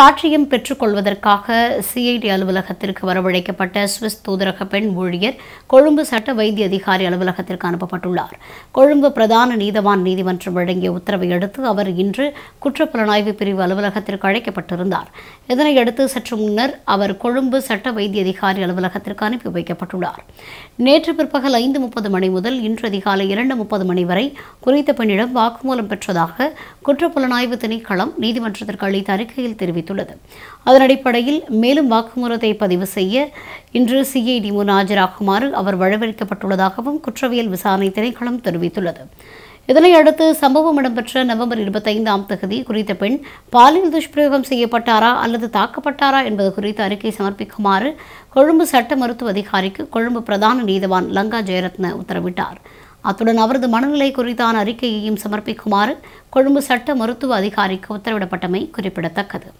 சாட்சியம் பெற்றுக்கொள்வதற்காக சிஐடி அலுவலகத்திற்கு வரவழைக்கப்பட்ட சுவிஸ் தூதரக பெண் ஊழியர் கொழும்பு சட்ட வைத்திய அதிகாரி அலுவலகத்திற்கு அனுப்பப்பட்டுள்ளார் கொழும்பு பிரதான நீதவான் நீதிமன்றம் வழங்கிய உத்தரவை அடுத்து அவர் இன்று குற்றப்புலனாய்வு பிரிவு அலுவலகத்திற்கு அழைக்கப்பட்டிருந்தார் இதனையடுத்து சற்று முன்னர் அவர் கொழும்பு சட்ட வைத்திய அதிகாரி அலுவலகத்திற்கு அனுப்பி வைக்கப்பட்டுள்ளார் நேற்று பிற்பகல் ஐந்து முப்பது மணி முதல் இன்று அதிகாலை இரண்டு முப்பது மணி வரை குறித்த பெண்ணிடம் வாக்குமூலம் பெற்றதாக குற்றப்புலனாய்வு திணைக்களம் நீதிமன்றத்திற்கு அளித்த அறிக்கையில் தெரிவித்தார் தெரிவித்துள்ளது அதன் அடிப்படையில் மேலும் வாக்குமூலத்தை பதிவு செய்ய இன்று சிஐடி முன் ஆஜராகுமாறு அவர் வழவழிக்கப்பட்டுள்ளதாகவும் குற்றவியல் விசாரணை திணைக்களம் தெரிவித்துள்ளது இதனையடுத்து சம்பவம் இடம்பெற்ற நவம்பர் இருபத்தைந்தாம் தேதி குறித்த பெண் பாலியல் துஷ்பிரயோகம் செய்யப்பட்டாரா அல்லது தாக்கப்பட்டாரா என்பது குறித்து அறிக்கை சமர்ப்பிக்குமாறு கொழும்பு சட்ட மருத்துவ அதிகாரிக்கு கொழும்பு பிரதான நீதிவான் லங்கா ஜெயரத்ன உத்தரவிட்டார் அத்துடன் அவரது மனநிலை குறித்தான அறிக்கையையும் சமர்ப்பிக்குமாறு கொழும்பு சட்ட மருத்துவ அதிகாரிக்கு உத்தரவிடப்பட்டமை குறிப்பிடத்தக்கது